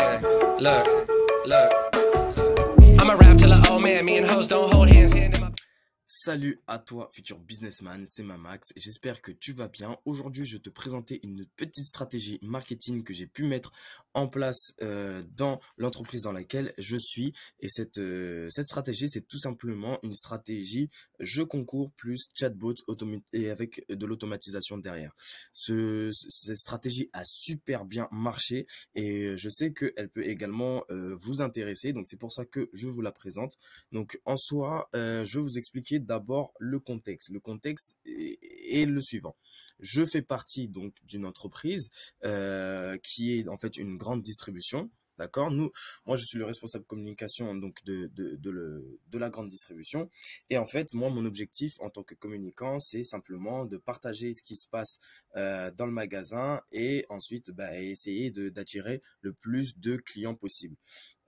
Look, look, look. I'ma rap till an old man. Me and hoes don't hold hands. Salut à toi futur businessman, c'est ma Max. j'espère que tu vas bien. Aujourd'hui je vais te présenter une petite stratégie marketing que j'ai pu mettre en place euh, dans l'entreprise dans laquelle je suis. Et cette, euh, cette stratégie c'est tout simplement une stratégie je concours plus chatbot et avec de l'automatisation derrière. cette stratégie a super bien marché et euh, je sais qu'elle peut également vous intéresser, donc c'est pour ça que je vous la présente. Donc en soi, je vais vous expliquer d'abord le contexte. Le contexte est, le suivant. Je fais partie donc d'une entreprise euh, qui est en fait une grande distribution. D'accord Nous, moi, je suis le responsable communication donc de, la grande distribution. Et en fait, moi, mon objectif en tant que communicant, c'est simplement de partager ce qui se passe euh, dans le magasin et ensuite bah, essayer d'attirer le plus de clients possible.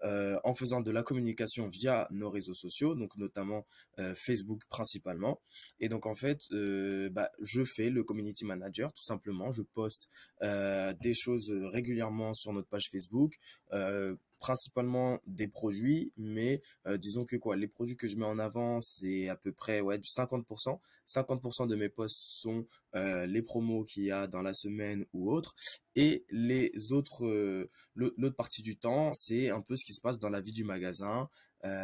Euh, en faisant de la communication via nos réseaux sociaux, donc notamment euh, Facebook principalement. Et donc en fait, euh, bah, je fais le community manager tout simplement. Je poste des choses régulièrement sur notre page Facebook principalement des produits, mais euh, disons que quoi, les produits que je mets en avant, c'est à peu près ouais du 50%. 50% de mes postes sont euh, les promos qu'il y a dans la semaine ou autre, et les autres, euh, l'autre partie du temps, c'est un peu ce qui se passe dans la vie du magasin,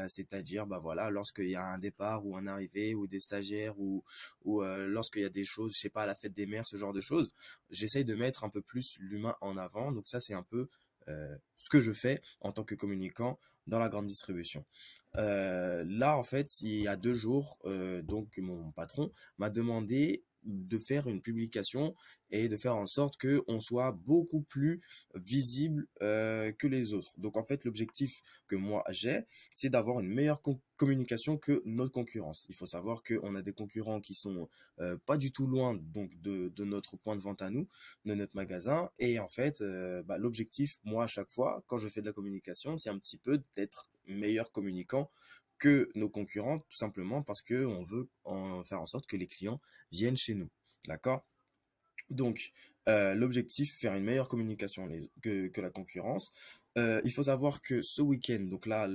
c'est-à-dire bah voilà, lorsqu'il y a un départ ou un arrivé ou des stagiaires ou ou lorsqu'il y a des choses, je sais pas, à la fête des mères, ce genre de choses, j'essaye de mettre un peu plus l'humain en avant. Donc ça, c'est un peu euh, ce que je fais en tant que communicant dans la grande distribution. Euh, là, en fait, il y a deux jours, euh, donc mon patron m'a demandé de faire une publication et de faire en sorte que soit beaucoup plus visible euh, que les autres. Donc en fait l'objectif que moi j'ai, c'est d'avoir une meilleure communication que notre concurrence. Il faut savoir qu'on a des concurrents qui sont euh, pas du tout loin donc de, notre point de vente à nous, de notre magasin. Et en fait euh, bah, l'objectif moi à chaque fois quand je fais de la communication, c'est un petit peu d'être meilleur communicant que nos concurrents, tout simplement parce que on veut en faire en sorte que les clients viennent chez nous. D'accord Donc, euh, l'objectif, faire une meilleure communication que, que, la concurrence. Euh, il faut savoir que ce week-end, donc là,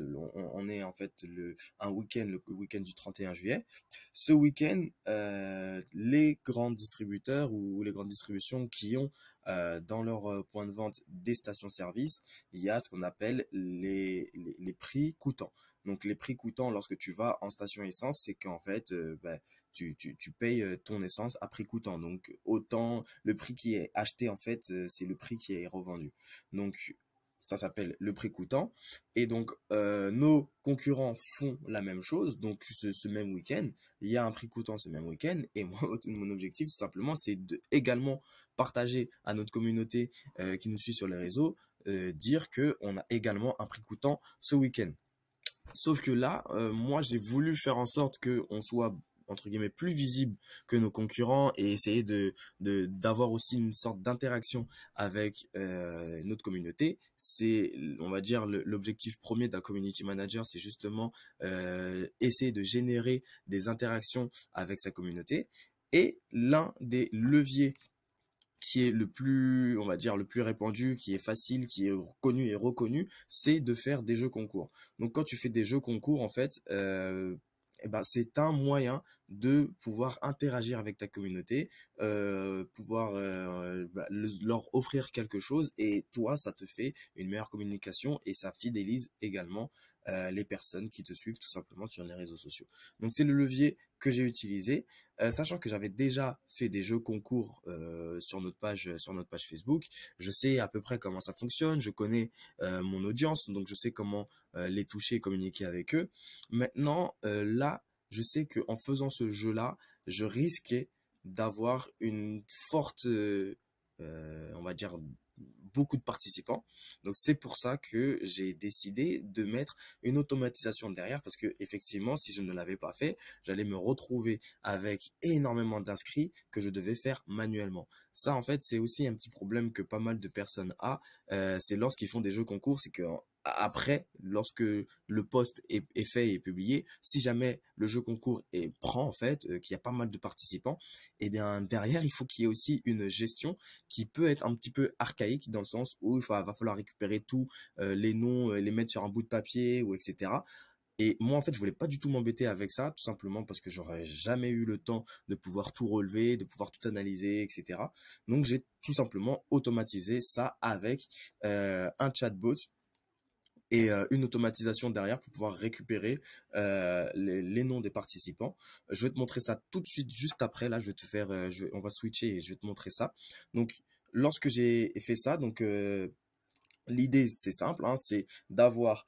on, est en fait le, un week-end, le week-end du 31 juillet. Ce week-end, euh, les grands distributeurs ou les grandes distributions qui ont euh, dans leur euh, point de vente des stations-service, il y a ce qu'on appelle les, les, prix coûtants. Donc les prix coûtants lorsque tu vas en station essence, c'est qu'en fait, euh, ben, tu, tu, tu, payes ton essence à prix coûtant. Donc autant le prix qui est acheté, en fait, c'est le prix qui est revendu. Donc ça s'appelle le prix coûtant. Et donc, euh, nos concurrents font la même chose. Donc, ce, même week-end, il y a un prix coûtant ce même week-end. Et moi, mon objectif, tout simplement, c'est de également partager à notre communauté euh, qui nous suit sur les réseaux, euh, dire qu'on a également un prix coûtant ce week-end. Sauf que là, moi, j'ai voulu faire en sorte qu'on soit entre guillemets plus visible que nos concurrents et essayer de d'avoir aussi une sorte d'interaction avec euh, notre communauté c'est on va dire l'objectif premier d'un community manager c'est justement euh, essayer de générer des interactions avec sa communauté et l'un des leviers qui est le plus, on va dire, le plus répandu, qui est facile, qui est connu et reconnu, c'est de faire des jeux concours. Donc quand tu fais des jeux concours, en fait, euh, eh ben, c'est un moyen de pouvoir interagir avec ta communauté, euh, pouvoir euh, bah, leur offrir quelque chose et toi, ça te fait une meilleure communication et ça fidélise également euh, les personnes qui te suivent tout simplement sur les réseaux sociaux. Donc c'est le levier que j'ai utilisé, euh, sachant que j'avais déjà fait des jeux concours euh, sur notre page sur notre page Facebook. Je sais à peu près comment ça fonctionne, je connais mon audience, donc je sais comment les toucher, et communiquer avec eux. Maintenant là, je sais que en faisant ce jeu-là, je risquais d'avoir une forte on va dire beaucoup de participants. Donc c'est pour ça que j'ai décidé de mettre une automatisation derrière parce que effectivement, si je ne l'avais pas fait, j'allais me retrouver avec énormément d'inscrits que je devais faire manuellement. Ça, en fait, c'est aussi un petit problème que pas mal de personnes a. Euh, c'est lorsqu'ils font des jeux concours, c'est que après, lorsque le poste est, fait et publié, si jamais le jeu concours est prend en fait, euh, qu'il y a pas mal de participants, et eh bien derrière il faut qu'il y ait aussi une gestion qui peut être un petit peu archaïque dans le sens où il va, falloir récupérer tous euh, les noms, euh, les mettre sur un bout de papier ou etc. Et moi, en fait, je voulais pas du tout m'embêter avec ça, tout simplement parce que j'aurais jamais eu le temps de pouvoir tout relever, de pouvoir tout analyser, etc. Donc, j'ai tout simplement automatisé ça avec un chatbot et euh, une automatisation derrière pour pouvoir récupérer euh, les, noms des participants. Je vais te montrer ça tout de suite juste après. Là, je vais te faire, euh, on va switcher et je vais te montrer ça. Donc, lorsque j'ai fait ça, donc l'idée c'est simple, hein, c'est d'avoir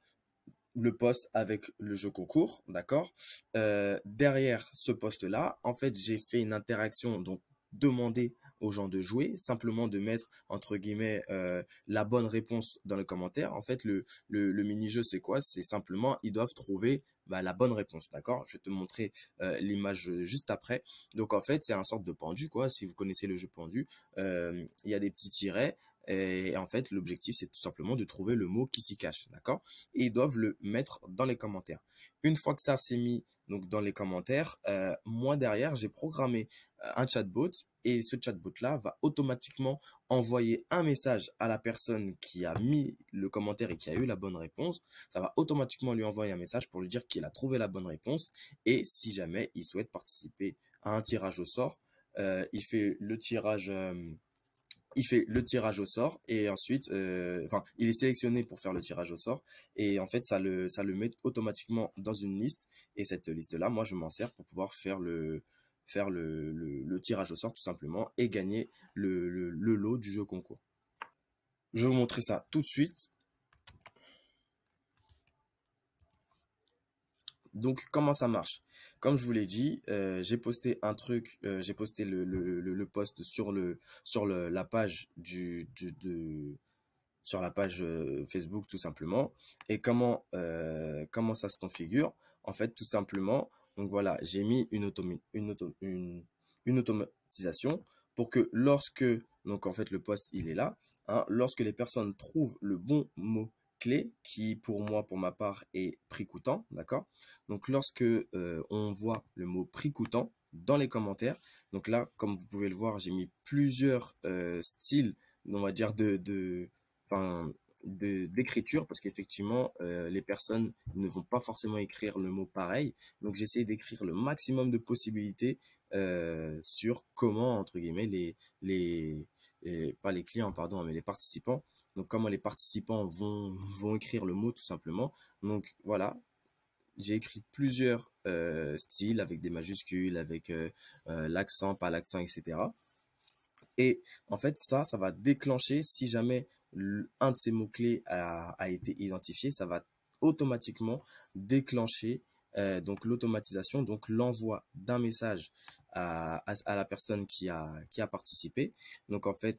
le poste avec le jeu concours, d'accord. derrière ce poste là, en fait, j'ai fait une interaction donc demander aux gens de jouer, simplement de mettre entre guillemets euh, la bonne réponse dans les commentaires. En fait, le, mini-jeu, c'est quoi C'est simplement, ils doivent trouver bah, la bonne réponse, d'accord Je vais te montrer euh, l'image euh, juste après. Donc en fait, c'est un sorte de pendu, quoi. Si vous connaissez le jeu pendu, il y a des petits tirets. Et en fait, l'objectif, c'est tout simplement de trouver le mot qui s'y cache, d'accord Et ils doivent le mettre dans les commentaires. Une fois que ça s'est mis donc dans les commentaires, moi derrière, j'ai programmé un chatbot et ce chatbot là va automatiquement envoyer un message à la personne qui a mis le commentaire et qui a eu la bonne réponse. Ça va automatiquement lui envoyer un message pour lui dire qu'il a trouvé la bonne réponse et si jamais il souhaite participer à un tirage au sort, euh, il fait le tirage. Euh, il fait le tirage au sort et ensuite, euh, enfin, il est sélectionné pour faire le tirage au sort et en fait, ça le, ça le met automatiquement dans une liste et cette liste-là, moi, je m'en sers pour pouvoir faire le, faire le, tirage au sort tout simplement et gagner le, lot du jeu concours. Je vais vous montrer ça tout de suite. Donc comment ça marche Comme je vous l'ai dit, euh, j'ai posté un truc, euh, j'ai posté le, post sur le sur la page du, sur la page euh, Facebook tout simplement. Et comment comment ça se configure En fait, tout simplement, donc voilà, j'ai mis une, une, auto une, automatisation pour que lorsque, donc en fait le poste il est là, hein, lorsque les personnes trouvent le bon mot clé qui pour moi, pour ma part, est prix coûtant, d'accord Donc lorsque euh, on voit le mot prix coûtant dans les commentaires, donc là, comme vous pouvez le voir, j'ai mis plusieurs euh, styles, on va dire, de, de, d'écriture parce qu'effectivement euh, les personnes ne vont pas forcément écrire le mot pareil donc j'essaie d'écrire le maximum de possibilités euh, sur comment entre guillemets les, les, pas les clients pardon mais les participants donc comment les participants vont vont écrire le mot tout simplement donc voilà j'ai écrit plusieurs euh, styles avec des majuscules avec l'accent pas l'accent etc et en fait ça ça va déclencher si jamais un de ces mots-clés a, été identifié, ça va automatiquement déclencher euh, donc l'automatisation, donc l'envoi d'un message à, la personne qui a, qui a participé. Donc en fait,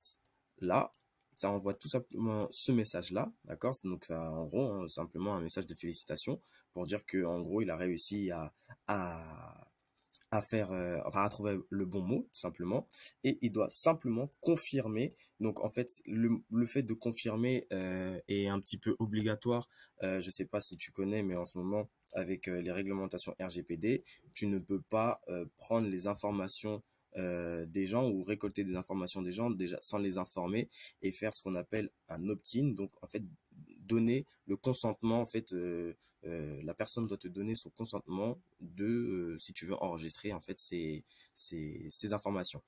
là, ça envoie tout simplement ce message-là, d'accord Donc ça, en gros, hein, simplement un message de félicitations pour dire que en gros, il a réussi à à faire, euh, à trouver le bon mot tout simplement, et il doit simplement confirmer. Donc en fait, le, fait de confirmer euh, est un petit peu obligatoire. je euh, je sais pas si tu connais, mais en ce moment, avec les réglementations RGPD, tu ne peux pas prendre les informations des gens ou récolter des informations des gens déjà sans les informer et faire ce qu'on appelle un opt-in. Donc en fait, donner le consentement en fait euh, euh, la personne doit te donner son consentement de euh, si tu veux enregistrer en fait ces ces, informations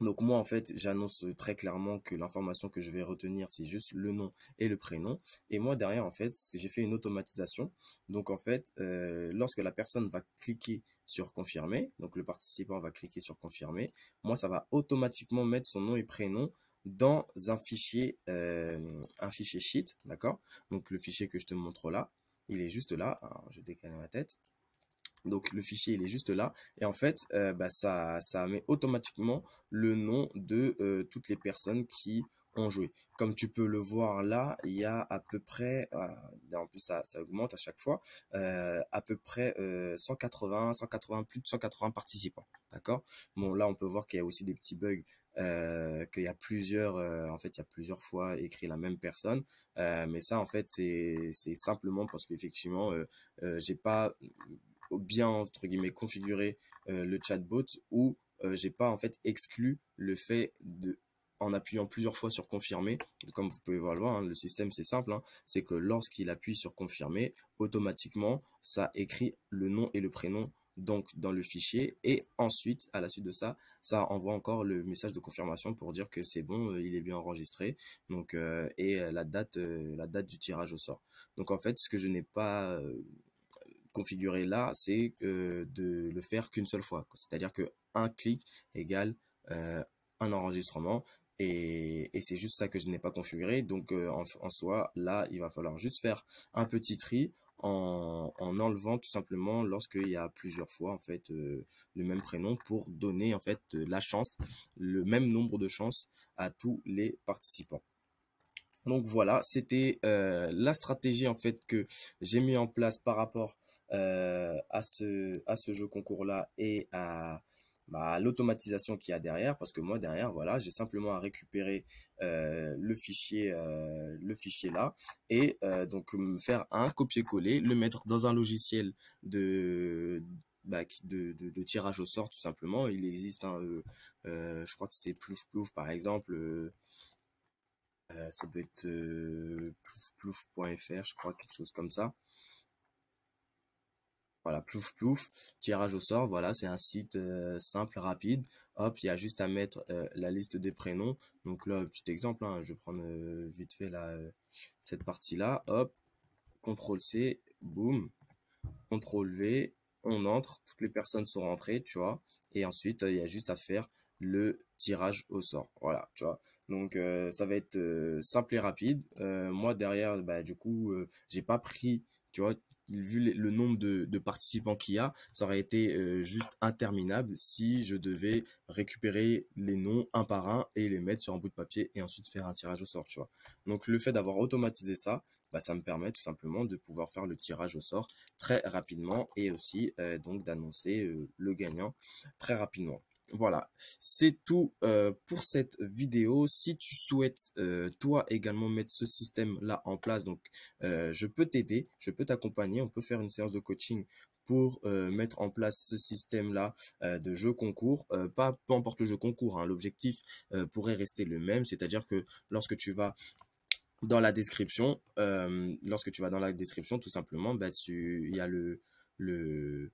donc moi en fait j'annonce très clairement que l'information que je vais retenir c'est juste le nom et le prénom et moi derrière en fait j'ai fait une automatisation donc en fait lorsque la personne va cliquer sur confirmer donc le participant va cliquer sur confirmer moi ça va automatiquement mettre son nom et prénom dans un fichier, euh, un fichier sheet, d'accord Donc le fichier que je te montre là, il est juste là. Alors, je décale ma tête. Donc le fichier il est juste là et en fait euh, bah, ça, ça met automatiquement le nom de euh, toutes les personnes qui ont joué. Comme tu peux le voir là, il y a à peu près, en plus ça, ça augmente à chaque fois, à peu près 180, 180, plus de 180 participants. D'accord Bon là on peut voir qu'il y a aussi des petits bugs euh, qu'il y a plusieurs, euh, en fait, il y a plusieurs fois écrit la même personne. Euh, mais ça, en fait, c'est simplement parce qu'effectivement, euh, j'ai pas bien entre guillemets configuré le chatbot ou j'ai pas en fait exclu le fait de en appuyant plusieurs fois sur confirmer, comme vous pouvez voir le hein, voir, le système c'est simple, hein. c'est que lorsqu'il appuie sur confirmer, automatiquement ça écrit le nom et le prénom donc dans le fichier et ensuite à la suite de ça ça envoie encore le message de confirmation pour dire que c'est bon euh, il est bien enregistré donc euh, et euh, la date la date du tirage au sort donc en fait ce que je n'ai pas configuré là c'est de le faire qu'une seule fois c'est à dire que un clic égale un enregistrement et, c'est juste ça que je n'ai pas configuré donc en soi là il va falloir juste faire un petit tri en, enlevant tout simplement lorsqu'il y a plusieurs fois en fait euh, le même prénom pour donner en fait euh, la chance, le même nombre de chances à tous les participants. Donc voilà, c'était euh, la stratégie en fait que j'ai mis en place par rapport à ce à ce jeu concours là et à bah, l'automatisation qu'il y a derrière, parce que moi derrière, voilà, j'ai simplement à récupérer euh, le fichier, euh, le fichier là, et euh, donc me faire un copier-coller, le mettre dans un logiciel de bah, de, de, tirage au sort tout simplement. Il existe, hein, euh, je crois que c'est Plouf Plouf par exemple. ça peut être plouf.fr, je crois, quelque chose comme ça. Voilà, plouf plouf, tirage au sort, voilà, c'est un site euh, simple, rapide. Hop, il y a juste à mettre euh, la liste des prénoms. Donc là, petit exemple, hein, je vais prendre euh, vite fait cette partie-là. Hop, CTRL-C, boum, CTRL-V, on entre, toutes les personnes sont rentrées, tu vois. Et ensuite, il y a juste à faire le tirage au sort. Voilà, tu vois. Donc ça va être simple et rapide. moi derrière, bah du coup, j'ai pas pris, tu vois, vu le nombre de, participants qu'il y a, ça aurait été euh, juste interminable si je devais récupérer les noms un par un et les mettre sur un bout de papier et ensuite faire un tirage au sort, Donc le fait d'avoir automatisé ça, bah, ça me permet tout simplement de pouvoir faire le tirage au sort très rapidement et aussi euh, donc d'annoncer euh, le gagnant très rapidement. Voilà, c'est tout euh, pour cette vidéo. Si tu souhaites euh, toi également mettre ce système-là en place, donc euh, je peux t'aider, je peux t'accompagner, on peut faire une séance de coaching pour mettre en place ce système-là de jeu concours. pas peu importe le jeu concours, hein. l'objectif pourrait rester le même, c'est-à-dire que lorsque tu vas dans la description, lorsque tu vas dans la description, tout simplement, bah, il y a le le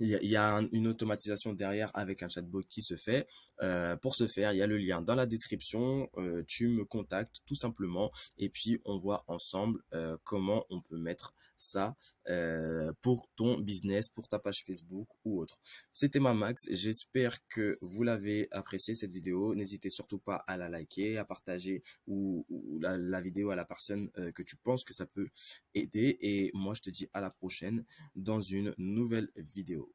il y a, une automatisation derrière avec un chatbot qui se fait euh, pour ce faire, il y a le lien dans la description. Euh, tu me contactes tout simplement et puis on voit ensemble euh, comment on peut mettre ça pour ton business, pour ta page Facebook ou autre. C'était ma Max. J'espère que vous l'avez apprécié cette vidéo. N'hésitez surtout pas à la liker, à partager ou, la, vidéo à la personne que tu penses que ça peut aider. Et moi, je te dis à la prochaine dans une nouvelle vidéo.